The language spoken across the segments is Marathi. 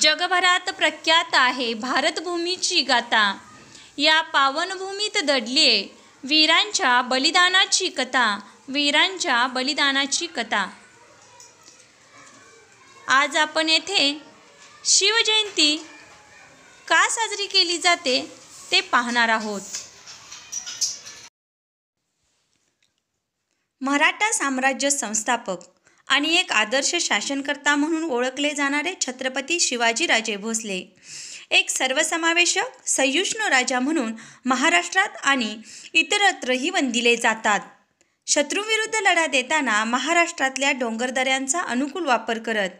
जगभरात प्रख्यात आहे भारतभूमीची गाथा या पावनभूमीत दडली आहे वीरांच्या बलिदानाची कथा वीरांच्या बलिदानाची कथा आज आपण येथे शिवजयंती का साजरी केली जाते ते पाहणार आहोत मराठा साम्राज्य संस्थापक आणि एक आदर्श शासनकर्ता म्हणून ओळखले जाणारे छत्रपती शिवाजीराजे भोसले एक सर्वसमावेशक सयुष्णू राजा म्हणून महाराष्ट्रात आणि इतरत्रही वंदिले जातात शत्रूविरुद्ध लढा देताना महाराष्ट्रातल्या डोंगरदऱ्यांचा अनुकूल वापर करत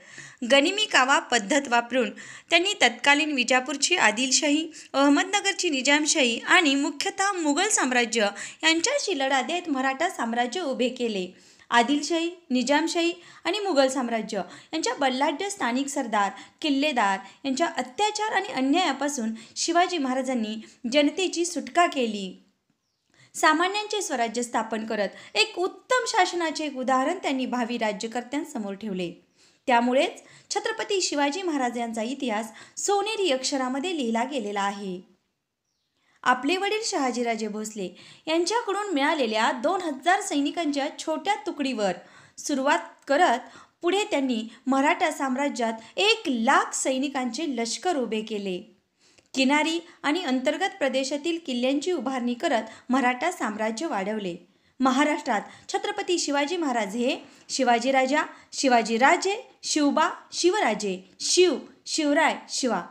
गनिमी कावा पद्धत वापरून त्यांनी तत्कालीन विजापूरची आदिलशाही अहमदनगरची निजामशाही आणि मुख्यतः मुघल साम्राज्य यांच्याशी लढा देत मराठा साम्राज्य उभे केले आदिलशाही निजामशाही आणि मुघल साम्राज्य यांच्या बल्लाढ्य स्थानिक सरदार किल्लेदार यांच्या अत्याचार आणि अन्यायापासून शिवाजी महाराजांनी जनतेची सुटका केली सामान्यांचे स्वराज्य स्थापन करत एक उत्तम शासनाचे एक उदाहरण त्यांनी भावी राज्यकर्त्यांसमोर ठेवले त्यामुळेच छत्रपती शिवाजी महाराजांचा इतिहास सोनेरी अक्षरामध्ये लिहिला गेलेला आहे आपले वडील शहाजीराजे भोसले यांच्याकडून मिळालेल्या दोन हजार सैनिकांच्या छोट्या तुकडीवर सुरुवात करत पुढे त्यांनी मराठा साम्राज्यात एक लाख सैनिकांचे लष्कर उभे केले किनारी आणि अंतर्गत प्रदेशातील किल्ल्यांची उभारणी करत मराठा साम्राज्य वाढवले महाराष्ट्रात छत्रपती शिवाजी महाराज हे शिवाजीराजा शिवाजीराजे शिवबा शिवराजे शिव शिवराय शिवा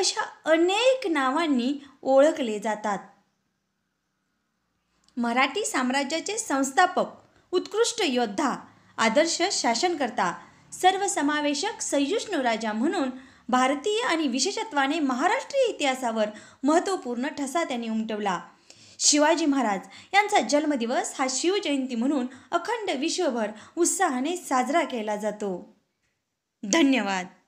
अशा अनेक नावांनी ओळखले जातात मराठी साम्राज्याचे संस्थापक उत्कृष्ट योद्धा आदर्श शासनकर्ता सर्वसमावेशक सयुष्णु राजा म्हणून भारतीय आणि विशेषत्वाने महाराष्ट्रीय इतिहासावर महत्त्वपूर्ण ठसा त्यांनी उमटवला शिवाजी महाराज यांचा जन्मदिवस हा शिवजयंती म्हणून अखंड विश्वभर उत्साहाने साजरा केला जातो धन्यवाद